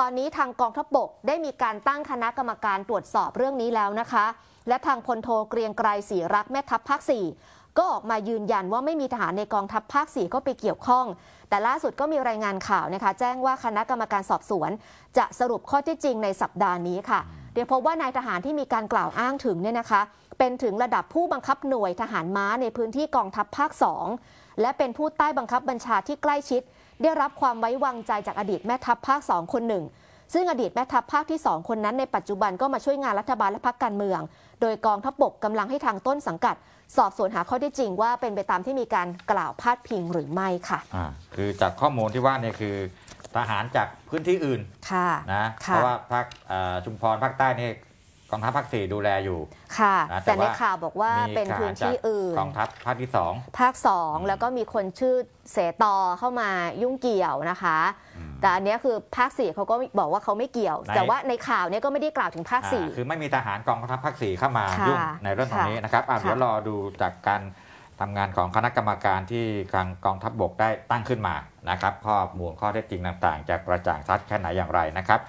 ตอนนี้ทางกองทัพบกได้มีการตั้งคณะกรรมการตรวจสอบเรื่องนี้แล้วนะคะ และทางพลโทเกรียงไกรศรีรักแม่ทัพภาค่ก็ออกมายืนยันว่าไม่มีทหารในกองทัพภาคีก็ไปเกี่ยวข้อง แต่ล่าสุดก็มีรายงานข่าวนะคะ แจ้งว่าคณะกรรมการสอบสวน จะสรุปข้อที่จริงในสัปดาห์นี้ค่ะเนี่ยพบว่านายทหารที่มีการกล่าวอ้างถึงเนี่ยนะคะ เป็นถึงระดับผู้บังคับหน่วยทหารม้าในพื้นที่กองทัพภาค2และเป็นผู้ใต้บังคับบัญชาที่ใกล้ชิด ได้รับความไว้วางใจจากอดีตแม่ทัพภาค2คนหนึ่ง ซึ่งอดีตแม่ทัพภาคที่2คนนั้นในปัจจุบันก็มาช่วยงานรัฐบาลและพักการเมือง โดยกองทัพบกกำลังให้ทางต้นสังกัด สอบสวนหาข้อเท็จจริงว่าเป็นไปตามที่มีการกล่าวพาดพิงหรือไม่ค่ะะคือจากข้อมูลที่ว่าเนี่ยคือทหารจากพื้นที่อื่นนะเพราะว่าภาคชุมพรภาคใต้นี่กองทัพภาคสี่ดูแลอยู่ ค่ะะแต่ในข่าวบอกว่าเป็นพื้นที่อื่นกองทัพภาคที่สองภาคสองแล้วก็มีคนชื่อเสตอเข้ามายุ่งเกี่ยวนะคะ แต่อันนี้คือภาคสี่เขาก็บอกว่าเขาไม่เกี่ยว แต่ว่าในข่าวเนี้ยก็ไม่ได้กล่าวถึงภาคสี่คือไม่มีทหารกองทัพภาคสี่เข้ามายุ่งในเรื่องตรงนี้นะครับเดี๋ยวรอดูจากการทำงานของคณะกรรมการที่ทางกองทัพบบกได้ตั้งขึ้นมานะครับ ข้อมูลข้อเท็จจริงต่างๆ จากระจ่างชัดแค่ไหนอย่างไรนะครับ